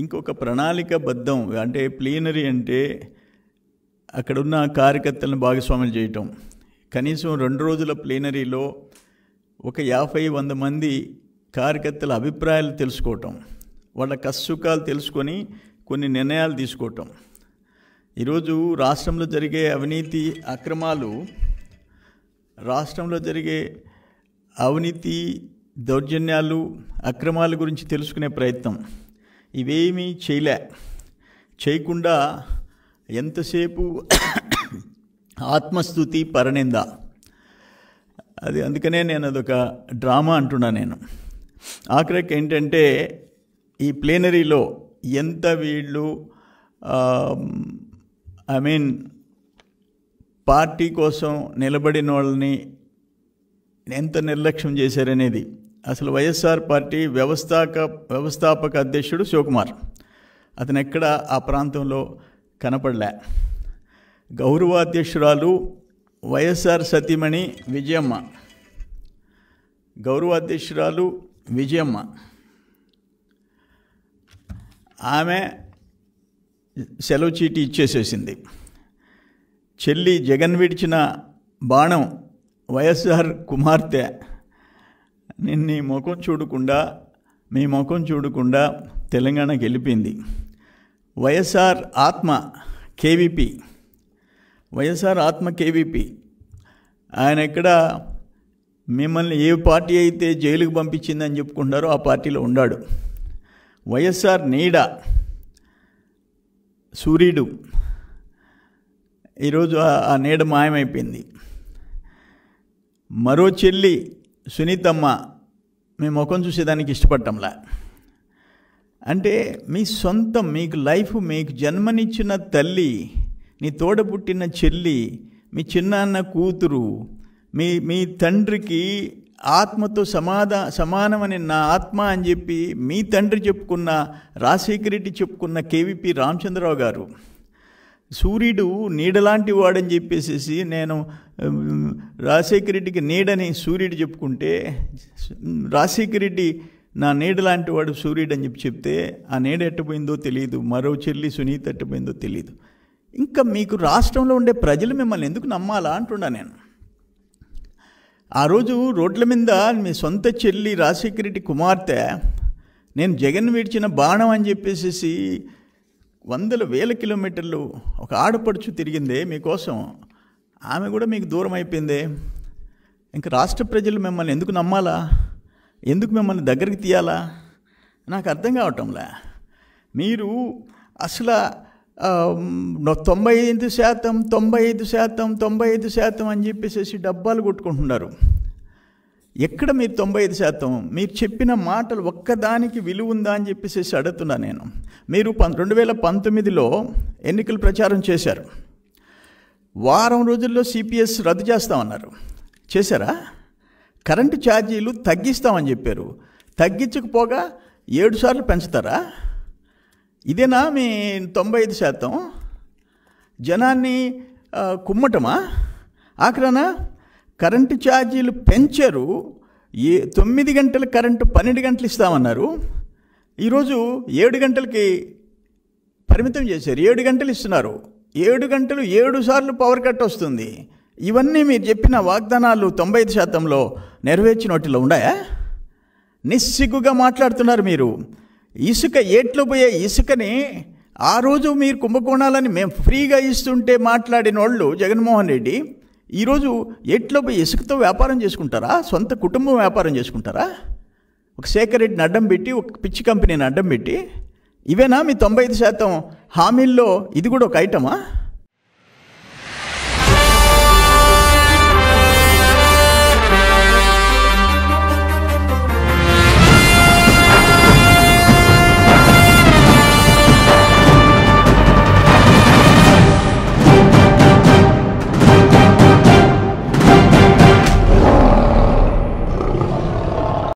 ఇంకొక ప్రణాళికబద్ధం అంటే ప్లీనరీ అంటే అక్కడున్న కార్యకర్తలను భాగస్వాములు చేయటం కనీసం రెండు రోజుల ప్లీనరీలో ఒక యాభై వంద మంది కార్యకర్తల అభిప్రాయాలు తెలుసుకోవటం వాళ్ళ కసుఖాలు తెలుసుకొని కొన్ని నిర్ణయాలు తీసుకోవటం ఈరోజు రాష్ట్రంలో జరిగే అవినీతి అక్రమాలు రాష్ట్రంలో జరిగే అవినీతి దౌర్జన్యాలు అక్రమాల గురించి తెలుసుకునే ప్రయత్నం ఇవేమీ చేయలే చేయకుండా ఎంతసేపు ఆత్మస్థుతి పరనింద అది అందుకనే నేను అదొక డ్రామా అంటున్నా నేను ఆఖరికి ఏంటంటే ఈ ప్లేనరీలో ఎంత వీళ్ళు ఐ మీన్ పార్టీ కోసం నిలబడిన వాళ్ళని ఎంత నిర్లక్ష్యం చేశారనేది అసలు వైఎస్ఆర్ పార్టీ వ్యవస్థాక వ్యవస్థాపక అధ్యక్షుడు శివకుమార్ అతను ఎక్కడ ఆ ప్రాంతంలో కనపడలే గౌరవాధ్యక్షురాలు వైఎస్ఆర్ సతీమణి విజయమ్మ గౌరవాధ్యక్షురాలు విజయమ్మ ఆమె సెలవు చీటీ ఇచ్చేసేసింది చెల్లి జగన్ విడిచిన బాణం వైఎస్ఆర్ కుమార్తె నేను నీ ముఖం చూడకుండా మీ ముఖం చూడకుండా తెలంగాణ గెలిపింది వైఎస్ఆర్ ఆత్మ కేవీపీ వైఎస్ఆర్ ఆత్మ కేవీపీ ఆయన ఎక్కడ మిమ్మల్ని ఏ పార్టీ అయితే జైలుకు పంపించిందని చెప్పుకుంటారో ఆ పార్టీలో ఉండాడు వైఎస్ఆర్ నీడ సూర్యుడు ఈరోజు ఆ నీడ మాయమైపోయింది మరో చెల్లి సునీతమ్మ మీ ముఖం చూసేదానికి ఇష్టపడటంలా అంటే మీ సొంతం మీకు లైఫ్ మీకు జన్మనిచ్చిన తల్లి నీ తోడ పుట్టిన చెల్లి మీ చిన్నాన్న కూతురు మీ మీ తండ్రికి ఆత్మతో సమాధా సమానమని నా ఆత్మ అని చెప్పి మీ తండ్రి చెప్పుకున్న రాజశేఖర రెడ్డి చెప్పుకున్న కేవీపీ రామచంద్రరావు గారు సూర్యుడు నీడలాంటి వాడని చెప్పేసేసి నేను రాజశేఖర రెడ్డికి నీడని సూర్యుడు చెప్పుకుంటే రాజశేఖర రెడ్డి నా నీడ లాంటి వాడు సూర్యుడు అని చెప్పి చెప్తే ఆ నీడ ఎట్టపోయిందో తెలియదు మరో చెల్లి సునీత ఎట్టపోయిందో తెలియదు ఇంకా మీకు రాష్ట్రంలో ఉండే ప్రజలు మిమ్మల్ని ఎందుకు నమ్మాలా అంటున్నా నేను ఆ రోజు రోడ్ల మీద మీ సొంత చెల్లి రాజశేఖర రెడ్డి కుమార్తె నేను జగన్ విడిచిన బాణం అని చెప్పేసి వందల వేల కిలోమీటర్లు ఒక ఆడపడుచు తిరిగిందే మీకోసం ఆమె కూడా మీకు దూరం అయిపోయిందే ఇంకా రాష్ట్ర ప్రజలు మిమ్మల్ని ఎందుకు నమ్మాలా ఎందుకు మిమ్మల్ని దగ్గరికి తీయాలా నాకు అర్థం కావటంలా మీరు అసలు తొంభై ఐదు శాతం తొంభై ఐదు శాతం తొంభై ఐదు శాతం అని చెప్పేసి డబ్బాలు కొట్టుకుంటున్నారు ఎక్కడ మీరు తొంభై ఐదు శాతం మీరు చెప్పిన మాటలు ఒక్కదానికి విలువ ఉందా అని చెప్పేసి అడుగుతున్నా నేను మీరు రెండు వేల పంతొమ్మిదిలో ఎన్నికలు ప్రచారం చేశారు వారం రోజుల్లో సిపిఎస్ రద్దు చేస్తామన్నారు చేశారా కరెంటు ఛార్జీలు తగ్గిస్తామని చెప్పారు తగ్గించకపోగా ఏడు సార్లు పెంచుతారా ఇదేనా మీ తొంభై ఐదు శాతం జనాన్ని కుమ్మటమా ఆఖరనా కరెంటు ఛార్జీలు పెంచరు ఏ తొమ్మిది గంటలకు కరెంటు పన్నెండు గంటలు ఇస్తామన్నారు ఈరోజు ఏడు గంటలకి పరిమితం చేశారు ఏడు గంటలు ఇస్తున్నారు ఏడు గంటలు ఏడు సార్లు పవర్ కట్ వస్తుంది ఇవన్నీ మీరు చెప్పిన వాగ్దానాలు తొంభై ఐదు శాతంలో నెరవేర్చిన వాటిలో ఉన్నాయా నిస్సిగ్గుగా మాట్లాడుతున్నారు మీరు ఇసుక ఏట్లో పోయే ఇసుకని ఆ రోజు మీరు కుంభకోణాలని మేము ఫ్రీగా ఇస్తుంటే మాట్లాడిన వాళ్ళు జగన్మోహన్ రెడ్డి ఈరోజు ఎట్లో పోయి ఇసుకతో వ్యాపారం చేసుకుంటారా సొంత కుటుంబం వ్యాపారం చేసుకుంటారా ఒక సేకరెడ్డిని అడ్డం పెట్టి ఒక పిచ్చి కంపెనీని అడ్డం పెట్టి ఇవేనా మీ తొంభై ఐదు శాతం హామీల్లో ఇది కూడా ఒక ఐటమా